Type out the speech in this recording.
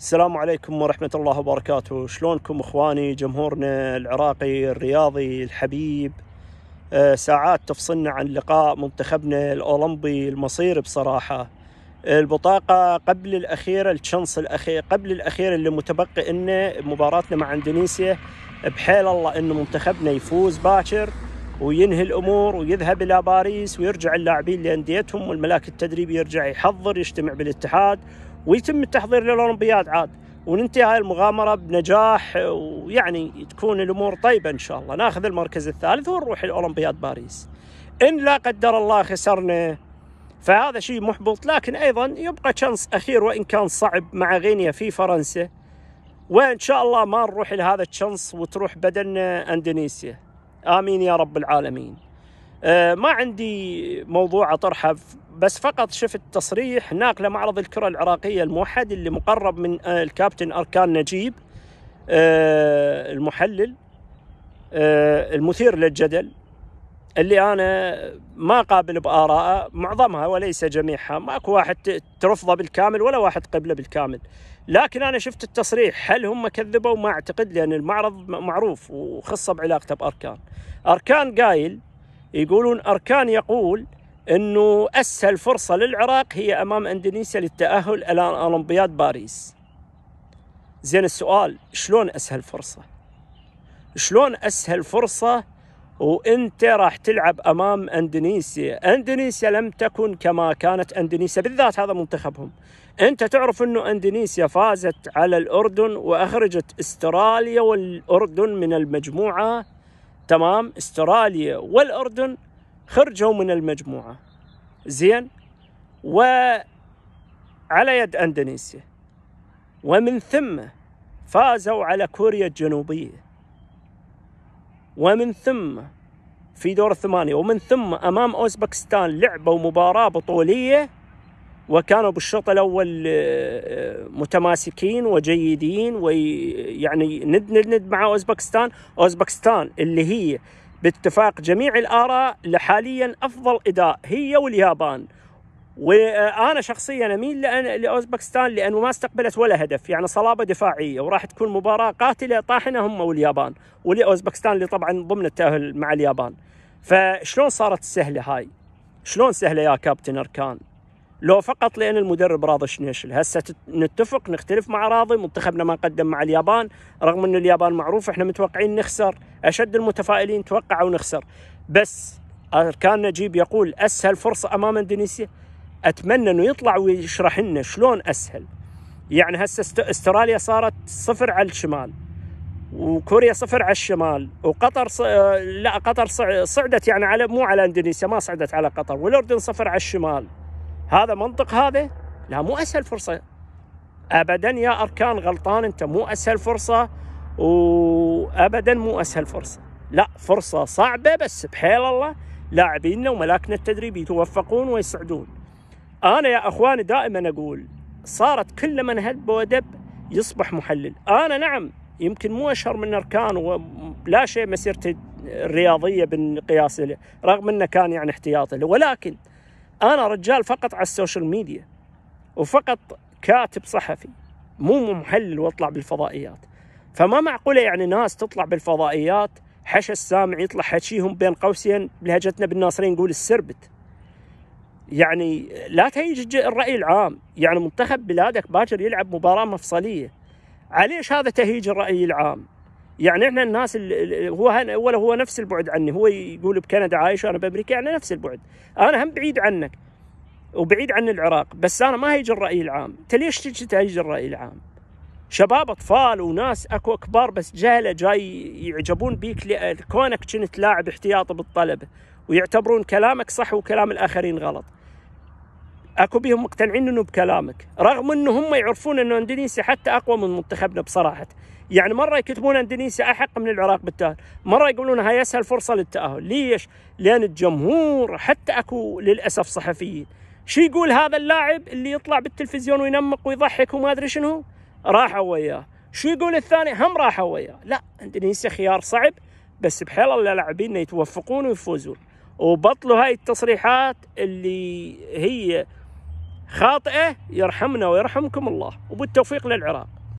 السلام عليكم ورحمة الله وبركاته شلونكم اخواني جمهورنا العراقي الرياضي الحبيب آه، ساعات تفصلنا عن لقاء منتخبنا الاولمبي المصير بصراحة البطاقة قبل الأخيرة التشنس الأخير قبل الأخير اللي متبقي إنه مباراتنا مع إندونيسيا بحيل الله إنه منتخبنا يفوز باكر وينهي الامور ويذهب الى باريس ويرجع اللاعبين لانديتهم والملاك التدريبي يرجع يحضر يجتمع بالاتحاد ويتم التحضير للاولمبياد عاد وننتهي هاي المغامره بنجاح ويعني تكون الامور طيبه ان شاء الله ناخذ المركز الثالث ونروح الاولمبياد باريس ان لا قدر الله خسرنا فهذا شيء محبط لكن ايضا يبقى شانس اخير وان كان صعب مع غينيا في فرنسا وان شاء الله ما نروح لهذا الشانس وتروح بدلنا اندونيسيا امين يا رب العالمين أه ما عندي موضوع اطرحه بس فقط شفت تصريح ناقله معرض الكره العراقيه الموحد اللي مقرب من آه، الكابتن اركان نجيب آه، المحلل آه، المثير للجدل اللي انا ما قابل بارائه معظمها وليس جميعها ماكو واحد ترفضه بالكامل ولا واحد قبله بالكامل لكن انا شفت التصريح هل هم كذبوا ما اعتقد لان المعرض معروف وخصه بعلاقته باركان اركان قايل يقولون اركان يقول انه اسهل فرصه للعراق هي امام اندونيسيا للتاهل الى اولمبياد باريس زين السؤال شلون اسهل فرصه شلون اسهل فرصه وانت راح تلعب امام اندونيسيا اندونيسيا لم تكن كما كانت اندونيسيا بالذات هذا منتخبهم انت تعرف انه اندونيسيا فازت على الاردن واخرجت استراليا والاردن من المجموعه تمام استراليا والاردن خرجوا من المجموعة زين وعلى يد أندونيسيا ومن ثم فازوا على كوريا الجنوبية ومن ثم في دور الثمانية ومن ثم أمام أوزبكستان لعبوا مباراة بطولية وكانوا بالشوط الأول آه، آه، متماسكين وجيدين ويعني ند ند ند مع أوزبكستان أوزبكستان اللي هي باتفاق جميع الآراء لحاليا أفضل إداء هي واليابان وانا شخصيا اميل لاوزبكستان لانه ما استقبلت ولا هدف يعني صلابه دفاعيه وراح تكون مباراه قاتله طاحنه هم واليابان ولاوزبكستان اللي طبعا ضمن التاهل مع اليابان فشلون صارت السهله هاي شلون سهله يا كابتن اركان لو فقط لان المدرب راضي شنيشل هسه نتفق نختلف مع راضي منتخبنا ما قدم مع اليابان رغم انه اليابان معروف احنا متوقعين نخسر أشد المتفائلين توقعوا نخسر بس أركان نجيب يقول أسهل فرصة أمام إندونيسيا أتمنى أنه يطلع ويشرح لنا شلون أسهل يعني هسه استراليا صارت صفر على الشمال وكوريا صفر على الشمال وقطر ص... آه، لا قطر صعدت يعني على مو على اندونيسيا ما صعدت على قطر والاردن صفر على الشمال هذا منطق هذا لا مو اسهل فرصه ابدا يا اركان غلطان انت مو اسهل فرصه وابدا مو اسهل فرصه لا فرصه صعبه بس بحيل الله لاعبينا وملاكنا التدريب يتوفقون ويسعدون انا يا اخواني دائما اقول صارت كل من هب ودب يصبح محلل انا نعم يمكن مو اشهر من اركان ولا شيء مسيرتي الرياضيه بالقياس له رغم انه كان يعني احتياطي له ولكن انا رجال فقط على السوشيال ميديا وفقط كاتب صحفي مو محلل واطلع بالفضائيات فما معقوله يعني ناس تطلع بالفضائيات حشى السامع يطلع حكيهم بين قوسين بلهجتنا بالناصرين نقول السربت يعني لا تهيج الراي العام يعني منتخب بلادك باكر يلعب مباراه مفصليه عليش هذا تهيج الراي العام يعني احنا الناس هو ولا هو نفس البعد عني هو يقول بكندا عايش وانا بامريكا يعني نفس البعد انا هم بعيد عنك وبعيد عن العراق بس انا ما هيج الراي العام انت ليش تجي تهيج الراي العام شباب اطفال وناس اكو كبار بس جهله جاي يعجبون بيك لكونك كنت لاعب احتياطي بالطلبه ويعتبرون كلامك صح وكلام الاخرين غلط. اكو بيهم مقتنعين انه بكلامك، رغم انه هم يعرفون انه اندونيسيا حتى اقوى من منتخبنا بصراحه. يعني مره يكتبون اندونيسيا احق من العراق بالتاهل، مره يقولون هاي اسهل فرصه للتاهل، ليش؟ لان الجمهور حتى اكو للاسف صحفيين. شو يقول هذا اللاعب اللي يطلع بالتلفزيون وينمق ويضحك وما ادري شنو؟ راحوا وياه شو يقول الثاني هم راحوا وياه لا اندونيسيا خيار صعب بس بحال الله لاعبين يتوفقون ويفوزون وبطلوا هاي التصريحات اللي هي خاطئه يرحمنا ويرحمكم الله وبالتوفيق للعراق